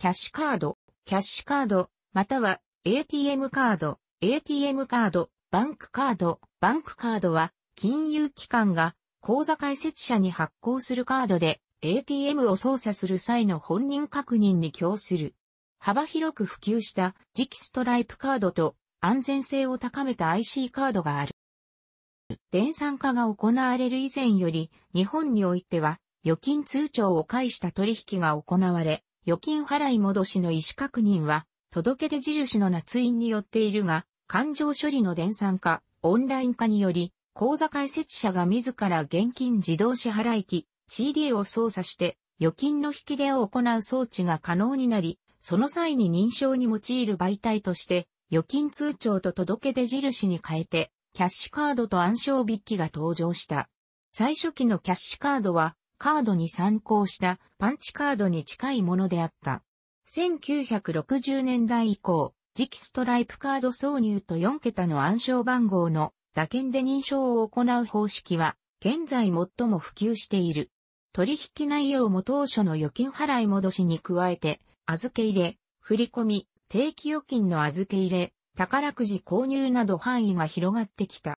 キャッシュカード、キャッシュカード、または ATM カード、ATM カード、バンクカード、バンクカードは金融機関が口座開設者に発行するカードで ATM を操作する際の本人確認に供する。幅広く普及した磁気ストライプカードと安全性を高めた IC カードがある。電算化が行われる以前より日本においては預金通帳を介した取引が行われ、預金払い戻しの意思確認は、届け出印の捺印によっているが、勘定処理の電算化、オンライン化により、口座開設者が自ら現金自動支払機、CD を操作して、預金の引き出を行う装置が可能になり、その際に認証に用いる媒体として、預金通帳と届け出印に変えて、キャッシュカードと暗証筆記が登場した。最初期のキャッシュカードは、カードに参考したパンチカードに近いものであった。1960年代以降、次期ストライプカード挿入と4桁の暗証番号の打鍵で認証を行う方式は、現在最も普及している。取引内容も当初の預金払い戻しに加えて、預け入れ、振込、定期預金の預け入れ、宝くじ購入など範囲が広がってきた。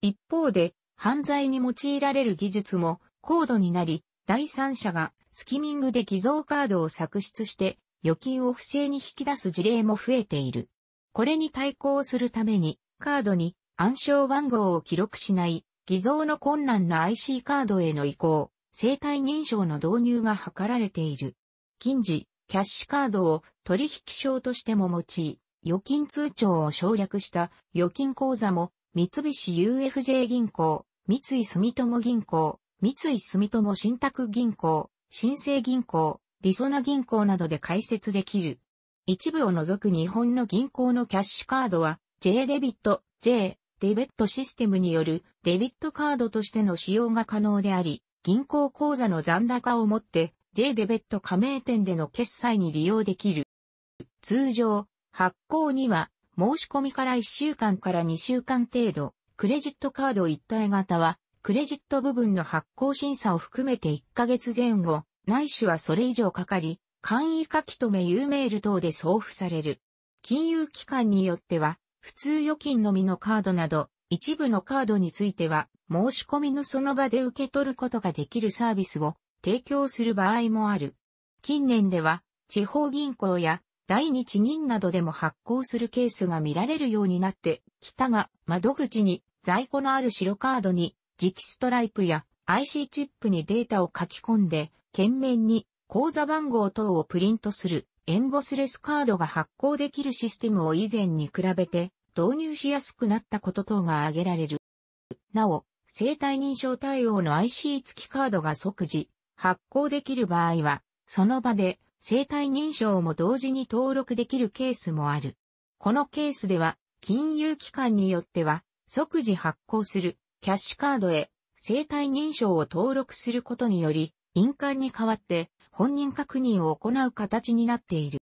一方で、犯罪に用いられる技術も高度になり、第三者がスキミングで偽造カードを作出して預金を不正に引き出す事例も増えている。これに対抗するためにカードに暗証番号を記録しない偽造の困難な IC カードへの移行、生体認証の導入が図られている。近似、キャッシュカードを取引証としても用い、預金通帳を省略した預金口座も三菱 UFJ 銀行、三井住友銀行、三井住友信託銀行、新生銀行、りそな銀行などで開設できる。一部を除く日本の銀行のキャッシュカードは J デビット、J デビットシステムによるデビットカードとしての使用が可能であり、銀行口座の残高をもって J デビット加盟店での決済に利用できる。通常、発行には申し込みから1週間から2週間程度、クレジットカード一体型はクレジット部分の発行審査を含めて1ヶ月前後、ないしはそれ以上かかり、簡易書き留め U メール等で送付される。金融機関によっては、普通預金のみのカードなど、一部のカードについては、申し込みのその場で受け取ることができるサービスを提供する場合もある。近年では、地方銀行や第二銀などでも発行するケースが見られるようになってきたが、窓口に在庫のある白カードに磁気ストライプや IC チップにデータを書き込んで、懸命に口座番号等をプリントするエンボスレスカードが発行できるシステムを以前に比べて導入しやすくなったこと等が挙げられる。なお、生体認証対応の IC 付きカードが即時発行できる場合は、その場で生体認証も同時に登録できるケースもある。このケースでは、金融機関によっては、即時発行するキャッシュカードへ生体認証を登録することにより、印鑑に代わって本人確認を行う形になっている。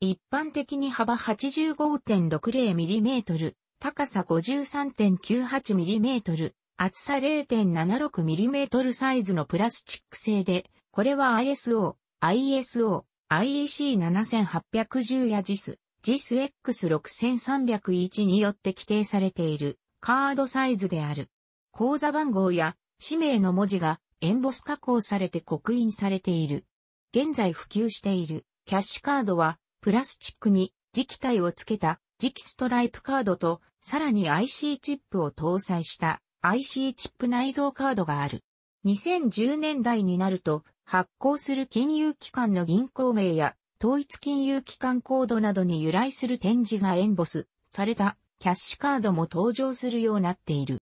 一般的に幅 85.60mm、高さ 53.98mm、厚さ 0.76mm サイズのプラスチック製で、これは ISO、ISO、IEC7810 や JIS、JISX6301 によって規定されているカードサイズである。口座番号や氏名の文字がエンボス加工されて刻印されている。現在普及しているキャッシュカードはプラスチックに磁気体をつけた磁気ストライプカードとさらに IC チップを搭載した IC チップ内蔵カードがある。2010年代になると発行する金融機関の銀行名や統一金融機関コードなどに由来する展示がエンボスされたキャッシュカードも登場するようになっている。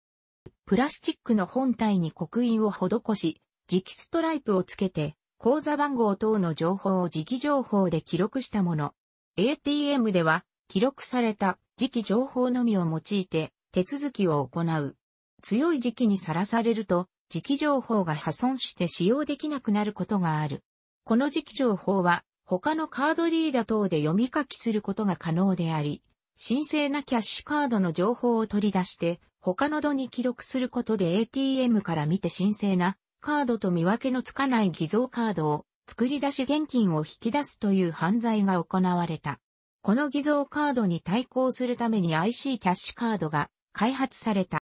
プラスチックの本体に刻印を施し、磁気ストライプをつけて、口座番号等の情報を磁気情報で記録したもの。ATM では、記録された磁気情報のみを用いて、手続きを行う。強い磁気にさらされると、磁気情報が破損して使用できなくなることがある。この磁気情報は、他のカードリーダ等で読み書きすることが可能であり、神聖なキャッシュカードの情報を取り出して、他の度に記録することで ATM から見て神聖なカードと見分けのつかない偽造カードを作り出し現金を引き出すという犯罪が行われた。この偽造カードに対抗するために IC キャッシュカードが開発された。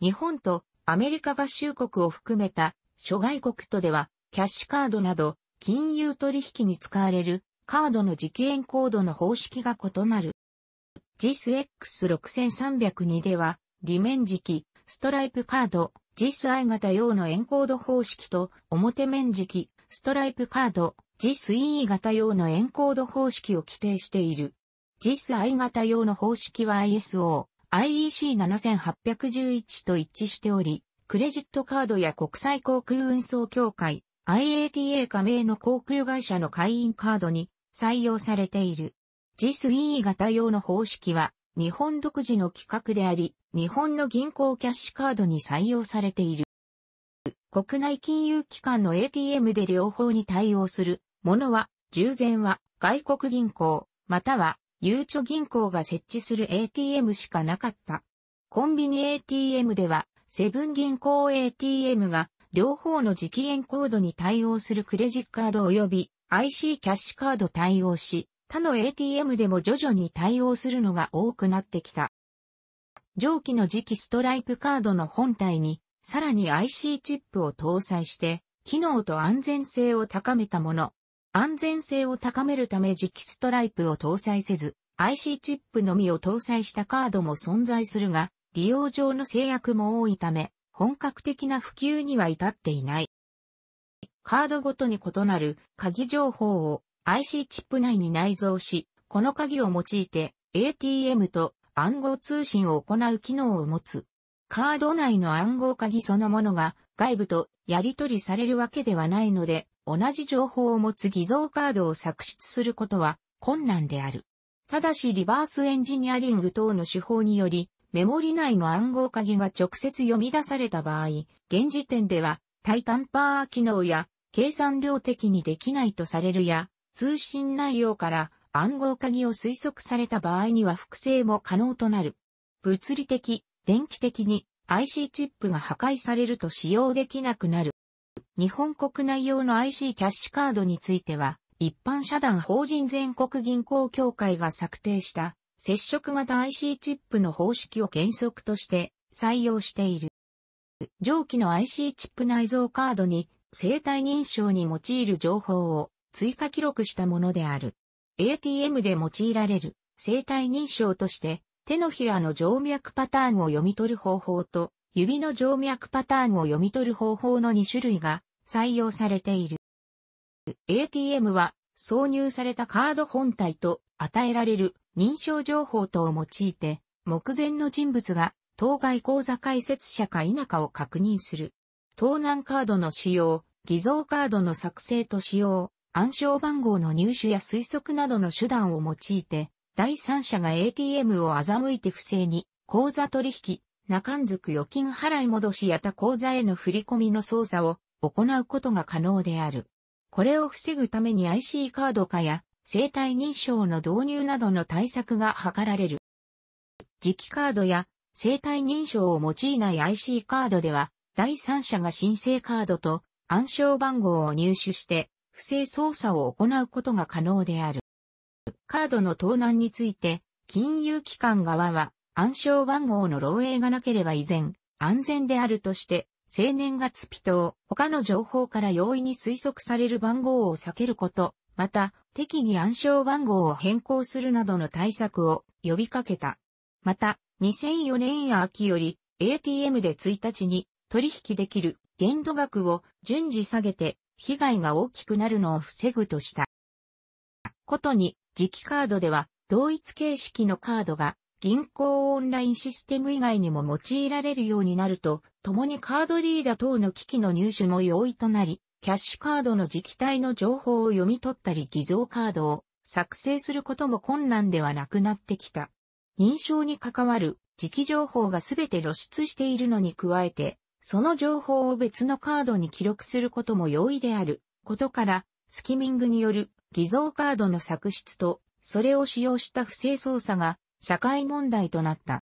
日本とアメリカ合衆国を含めた諸外国とではキャッシュカードなど金融取引に使われるカードの実験コードの方式が異なる。JISX6302 では、リメンジキ、ストライプカード、JISI 型用のエンコード方式と、表面磁ストライプカード、JISE 型用のエンコード方式を規定している。JISI 型用の方式は ISO、IEC7811 と一致しており、クレジットカードや国際航空運送協会、IATA 加盟の航空会社の会員カードに採用されている。実 E 型用の方式は、日本独自の規格であり、日本の銀行キャッシュカードに採用されている。国内金融機関の ATM で両方に対応するものは、従前は外国銀行、またはゆうちょ銀行が設置する ATM しかなかった。コンビニ ATM では、セブン銀行 ATM が両方の磁気円コードに対応するクレジットカード及び IC キャッシュカード対応し、他の ATM でも徐々に対応するのが多くなってきた。上記の磁気ストライプカードの本体に、さらに IC チップを搭載して、機能と安全性を高めたもの。安全性を高めるため磁気ストライプを搭載せず、IC チップのみを搭載したカードも存在するが、利用上の制約も多いため、本格的な普及には至っていない。カードごとに異なる鍵情報を IC チップ内に内蔵し、この鍵を用いて ATM と暗号通信を行う機能を持つ。カード内の暗号鍵そのものが外部とやり取りされるわけではないので、同じ情報を持つ偽造カードを作出することは困難である。ただしリバースエンジニアリング等の手法により、メモリ内の暗号鍵が直接読み出された場合、現時点では、タイタンパー機能や計算量的にできないとされるや、通信内容から暗号鍵を推測された場合には複製も可能となる。物理的、電気的に IC チップが破壊されると使用できなくなる。日本国内用の IC キャッシュカードについては、一般社団法人全国銀行協会が策定した接触型 IC チップの方式を原則として採用している。上記の IC チップ内蔵カードに生体認証に用いる情報を追加記録したものである。ATM で用いられる生体認証として手のひらの静脈パターンを読み取る方法と指の静脈パターンを読み取る方法の2種類が採用されている。ATM は挿入されたカード本体と与えられる認証情報等を用いて、目前の人物が当該口座開設者か否かを確認する。盗難カードの使用、偽造カードの作成と使用、暗証番号の入手や推測などの手段を用いて、第三者が ATM を欺いて不正に、口座取引、中んずく預金払い戻しやた口座への振り込みの操作を行うことが可能である。これを防ぐために IC カード化や生体認証の導入などの対策が図られる。磁気カードや生体認証を用いない IC カードでは、第三者が申請カードと暗証番号を入手して不正操作を行うことが可能である。カードの盗難について、金融機関側は暗証番号の漏洩がなければ依然、安全であるとして、青年月日等、他の情報から容易に推測される番号を避けること、また、適宜暗証番号を変更するなどの対策を呼びかけた。また、2004年秋より ATM で1日に取引できる限度額を順次下げて被害が大きくなるのを防ぐとした。ことに、磁気カードでは、同一形式のカードが、銀行オンラインシステム以外にも用いられるようになると、共にカードリーダ等の機器の入手も容易となり、キャッシュカードの磁気体の情報を読み取ったり偽造カードを作成することも困難ではなくなってきた。認証に関わる磁気情報がすべて露出しているのに加えて、その情報を別のカードに記録することも容易であることから、スキミングによる偽造カードの作出と、それを使用した不正操作が社会問題となった。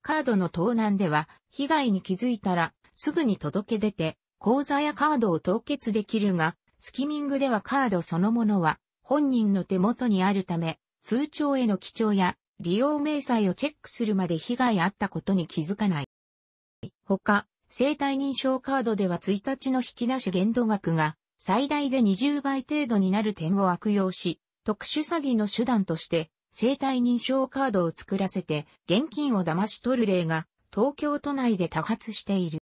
カードの盗難では、被害に気づいたら、すぐに届け出て、口座やカードを凍結できるが、スキミングではカードそのものは、本人の手元にあるため、通帳への記帳や、利用明細をチェックするまで被害あったことに気づかない。他、生体認証カードでは1日の引き出し限度額が最大で20倍程度になる点を悪用し、特殊詐欺の手段として生体認証カードを作らせて現金を騙し取る例が東京都内で多発している。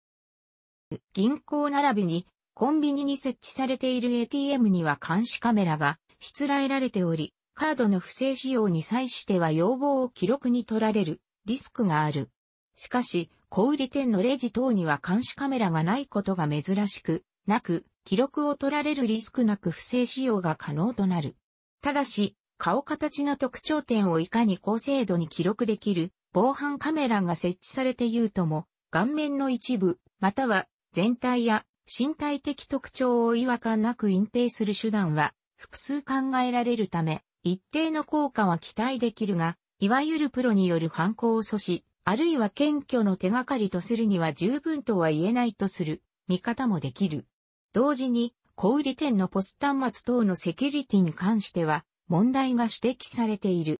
銀行並びにコンビニに設置されている ATM には監視カメラがしつらえられており、カードの不正使用に際しては要望を記録に取られるリスクがある。しかし、小売店のレジ等には監視カメラがないことが珍しく、なく、記録を取られるリスクなく不正使用が可能となる。ただし、顔形の特徴点をいかに高精度に記録できる防犯カメラが設置されて言うとも、顔面の一部、または全体や身体的特徴を違和感なく隠蔽する手段は複数考えられるため、一定の効果は期待できるが、いわゆるプロによる犯行を阻止、あるいは謙虚の手がかりとするには十分とは言えないとする見方もできる。同時に、小売店のポス端末等のセキュリティに関しては問題が指摘されている。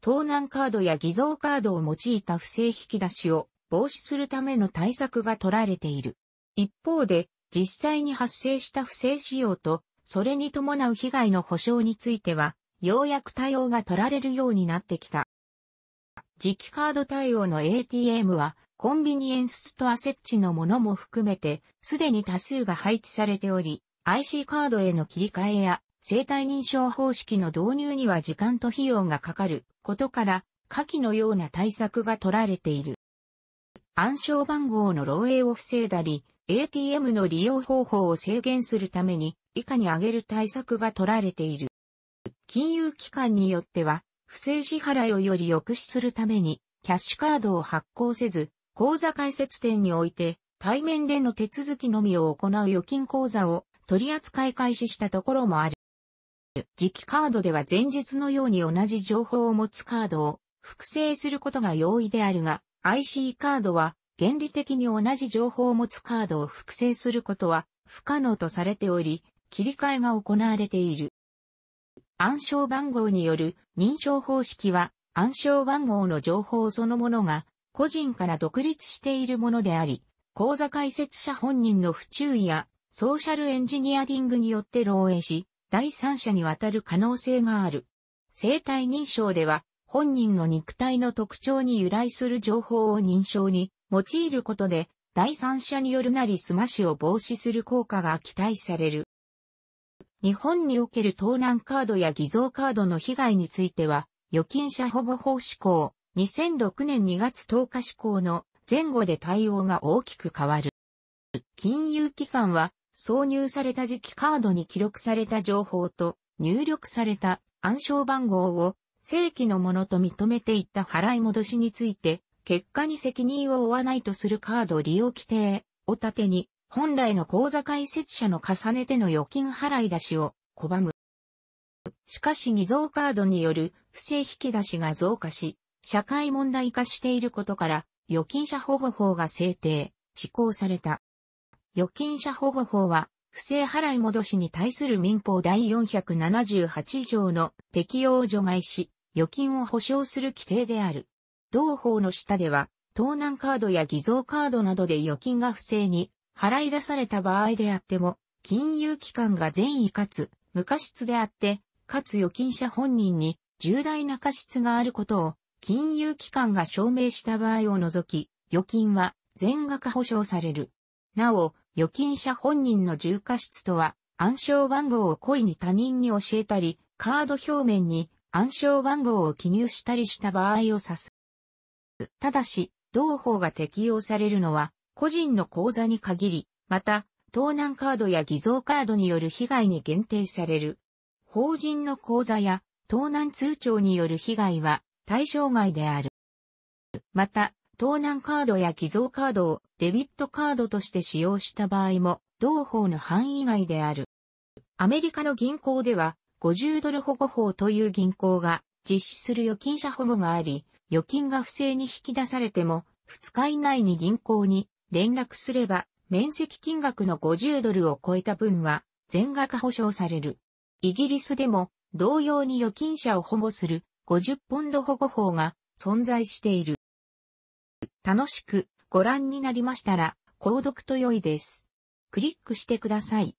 盗難カードや偽造カードを用いた不正引き出しを防止するための対策が取られている。一方で、実際に発生した不正使用と、それに伴う被害の保障については、ようやく対応が取られるようになってきた。磁気カード対応の ATM は、コンビニエンスストア設置のものも含めて、すでに多数が配置されており、IC カードへの切り替えや、生体認証方式の導入には時間と費用がかかることから、下記のような対策が取られている。暗証番号の漏洩を防いだり、ATM の利用方法を制限するために、以下に挙げる対策が取られている。金融機関によっては、不正支払いをより抑止するために、キャッシュカードを発行せず、口座開設店において、対面での手続きのみを行う預金口座を取り扱い開始したところもある。磁気カードでは前述のように同じ情報を持つカードを複製することが容易であるが、IC カードは原理的に同じ情報を持つカードを複製することは不可能とされており、切り替えが行われている。暗証番号による認証方式は暗証番号の情報そのものが個人から独立しているものであり、講座解説者本人の不注意やソーシャルエンジニアリングによって漏洩し、第三者にわたる可能性がある。生体認証では本人の肉体の特徴に由来する情報を認証に用いることで第三者によるなりすましを防止する効果が期待される。日本における盗難カードや偽造カードの被害については、預金者保護法施行、2006年2月10日施行の前後で対応が大きく変わる。金融機関は、挿入された時期カードに記録された情報と入力された暗証番号を正規のものと認めていった払い戻しについて、結果に責任を負わないとするカード利用規定を盾に本来の口座開設者の重ねての預金払い出しを拒む。しかし偽造カードによる不正引き出しが増加し、社会問題化していることから、預金者保護法が制定、施行された。預金者保護法は、不正払い戻しに対する民法第478条の適用を除外し、預金を保障する規定である。同法の下では、盗難カードや偽造カードなどで預金が不正に払い出された場合であっても、金融機関が善意かつ無過失であって、かつ預金者本人に重大な過失があることを金融機関が証明した場合を除き、預金は全額保証される。なお、預金者本人の重過失とは、暗証番号を故意に他人に教えたり、カード表面に暗証番号を記入したりした場合を指す。ただし、同法が適用されるのは、個人の口座に限り、また、盗難カードや偽造カードによる被害に限定される。法人の口座や盗難通帳による被害は対象外である。また、盗難カードや偽造カードをデビットカードとして使用した場合も、同法の範囲外である。アメリカの銀行では、50ドル保護法という銀行が実施する預金者保護があり、預金が不正に引き出されても、2日以内に銀行に連絡すれば、面積金額の50ドルを超えた分は、全額保証される。イギリスでも、同様に預金者を保護する、50ポンド保護法が存在している。楽しくご覧になりましたら、購読と良いです。クリックしてください。